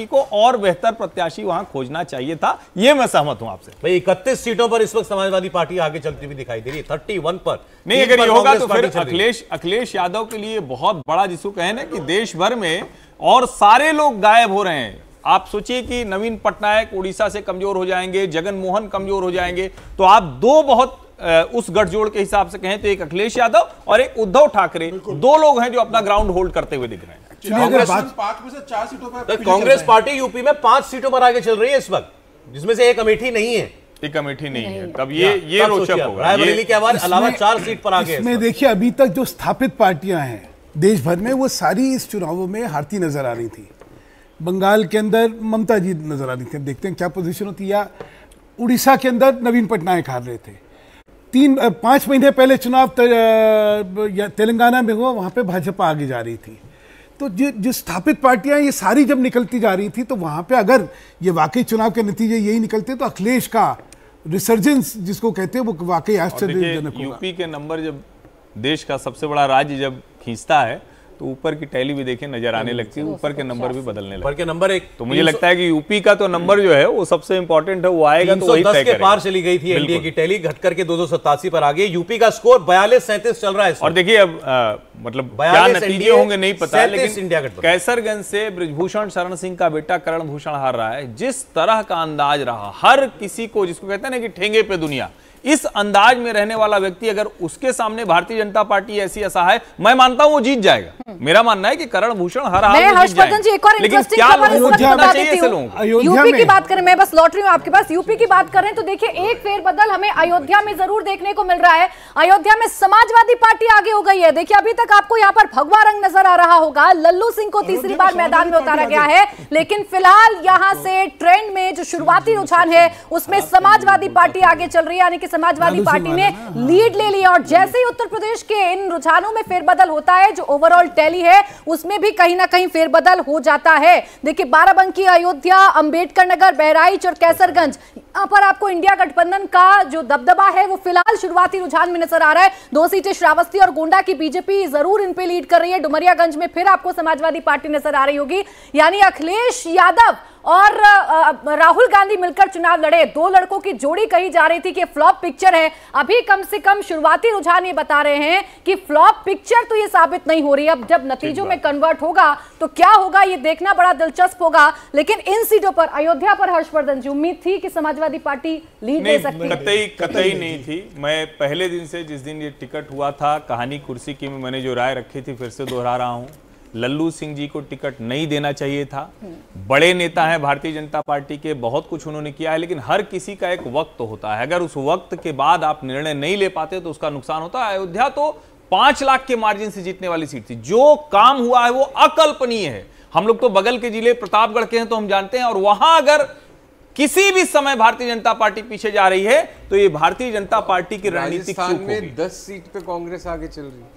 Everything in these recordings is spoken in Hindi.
पार्टी को और बेहतर प्रत्याशी वहां खोजना चाहिए था यह मैं सहमत हूं आपसे भाई इकतीस सीटों पर इस वक्त समाजवादी पार्टी आगे चलती हुई दिखाई दे रही है थर्टी वन पर नहीं अगर ये होगा तो फिर अखिलेश अखिलेश यादव के लिए बहुत बड़ा जिसको कहे ना कि देश भर में और सारे लोग गायब हो रहे हैं आप सोचिए कि नवीन पटनायक उड़ीसा से कमजोर हो जाएंगे जगन मोहन कमजोर हो जाएंगे तो आप दो बहुत उस गठजोड़ के हिसाब से कहें तो एक अखिलेश यादव और एक उद्धव ठाकरे दो लोग हैं जो अपना ग्राउंड होल्ड करते हुए दिख रहे हैं कांग्रेस तो पार्टी यूपी में पांच सीटों पर आगे चल रही है इस वक्त जिसमें से एक अमेठी नहीं है एक अमेठी नहीं, नहीं है तब ये ये रोचक होगा अलावा चार सीट पर आगे इसमें देखिए अभी तक जो स्थापित पार्टियां हैं देश भर में वो सारी इस चुनावों में हारती नजर आ रही थी बंगाल के अंदर ममता जी नजर आ रही थी देखते हैं क्या पोजीशन होती या उड़ीसा के अंदर नवीन पटनायक हार रहे थे तीन पांच महीने पहले चुनाव तेलंगाना में हुआ वहां पे भाजपा आगे जा रही थी तो जो जो स्थापित पार्टियां ये सारी जब निकलती जा रही थी तो वहां पे अगर ये वाकई चुनाव के नतीजे यही निकलते तो अखिलेश का रिसर्जेंस जिसको कहते हैं वो वाकई आश्चर्यजनक यूपी के नंबर जब देश का सबसे बड़ा राज्य जब खींचता है तो ऊपर की टैली भी देखिए नजर आने हम्म। लगती है ऊपर के नंबर भी बदलने लगते के नंबर एक तो मुझे लगता है कि यूपी का तो नंबर जो है वो सबसे इंपॉर्टेंट है वो आएगा तो वही के पार चली गई थी एनडीए की टैली घट करके दो पर आ गई यूपी का स्कोर बयालीस सैंतीस चल रहा है और देखिए अब मतलब क्या नतीजे होंगे नहीं पता लेकिन इंडिया कैसरगंज से ब्रिजभूषण शरण सिंह का बेटा करण भूषण हार रहा है जिस तरह का अंदाज रहा हर किसी को जिसको कहते हैं ना कि ठेंगे पे दुनिया इस अंदाज में रहने वाला व्यक्ति अगर उसके सामने भारतीय जनता पार्टी ऐसी ऐसा है मैं मानता हूं वो जीत जाएगा हम्म। मेरा मानना है कि करण भूषण हर हाल जी एक और लेकिन यूपी की बात करें मैं बस लौट रही हूँ आपके पास यूपी की बात करें तो देखिए एक हाँ। फेरबदल हमें अयोध्या में जरूर देखने को मिल रहा है अयोध्या में समाजवादी पार्टी आगे हो गई है देखिए अभी तक आपको यहाँ पर भगवा रंग नजर आ रहा होगा लल्लू सिंह को तीसरी बार मैदान में उतारा गया है लेकिन फिलहाल यहाँ से हाँ। ट्रेंड में जो शुरुआती हाँ। रुझान है उसमें समाजवादी पार्टी आगे चल रही है यानी कि समाजवादी पार्टी ने हाँ। लीड ले लिया और जैसे ही उत्तर प्रदेश के इन रुझानों में फेरबदल होता है जो ओवरऑल टैली है उसमें भी कहीं ना कहीं फेरबदल हो जाता है देखिए बाराबंकी अयोध्या अंबेडकर नगर बहराइच और कैसरगंज यहाँ पर आपको इंडिया गठबंधन का जो दबदबा है वो फिलहाल शुरुआती रुझान में नजर आ रहा है दो सीटें श्रावस्ती और गोंडा की बीजेपी जरूर इन पे लीड कर रही है डुमरियागंज में फिर आपको समाजवादी पार्टी नजर आ रही होगी यानी अखिलेश यादव और राहुल गांधी मिलकर चुनाव लड़े दो लड़कों की जोड़ी कही जा रही थी कि फ्लॉप पिक्चर है अभी कम से कम शुरुआती रुझान ये बता रहे हैं कि फ्लॉप पिक्चर तो ये साबित नहीं हो रही अब जब नतीजों में कन्वर्ट होगा तो क्या होगा ये देखना बड़ा दिलचस्प होगा लेकिन इन सीटों पर अयोध्या पर हर्षवर्धन जी उम्मीद थी कि समाजवादी पार्टी लीड ले सकती कतई कतई नहीं थी मैं पहले दिन से जिस दिन ये टिकट हुआ था कहानी कुर्सी की मैंने जो राय रखी थी फिर से दोहरा रहा हूँ लल्लू सिंह जी को टिकट नहीं देना चाहिए था बड़े नेता हैं भारतीय जनता पार्टी के बहुत कुछ उन्होंने किया है लेकिन हर किसी का एक वक्त होता है अगर उस वक्त के बाद आप निर्णय नहीं ले पाते तो उसका नुकसान होता है अयोध्या तो पांच लाख के मार्जिन से जीतने वाली सीट थी जो काम हुआ है वो अकल्पनीय है हम लोग तो बगल के जिले प्रतापगढ़ के हैं तो हम जानते हैं और वहां अगर किसी भी समय भारतीय जनता पार्टी पीछे जा रही है तो ये भारतीय जनता पार्टी की रणनीति में दस सीट पे कांग्रेस आगे चल रही है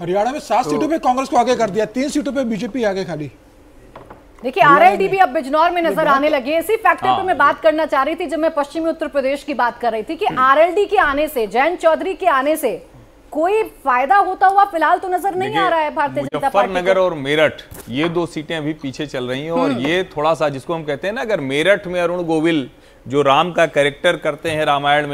हरियाणा में सात तो- सीटों पे कांग्रेस को आगे कर दिया तीन सीटों पे बीजेपी आगे खाली देखिए तो आरएलडी भी अब बिजनौर में नजर आने लगे इसी फैक्टर हाँ। पे मैं बात करना चाह रही थी जब मैं पश्चिमी उत्तर प्रदेश की बात कर रही थी कि आरएलडी के आने से जयंत चौधरी के आने से कोई फायदा होता हुआ फिलहाल तो नजर नहीं आ रहा है भारतीय जनता पार्टी नगर और मेरठ ये दो सीटें अभी पीछे चल रही है और हम्म। ये थोड़ा सा जिसको हम कहते हैं ना अगर मेरठ में अरुण गोविल जो राम का करेक्टर करते हैं रामायण में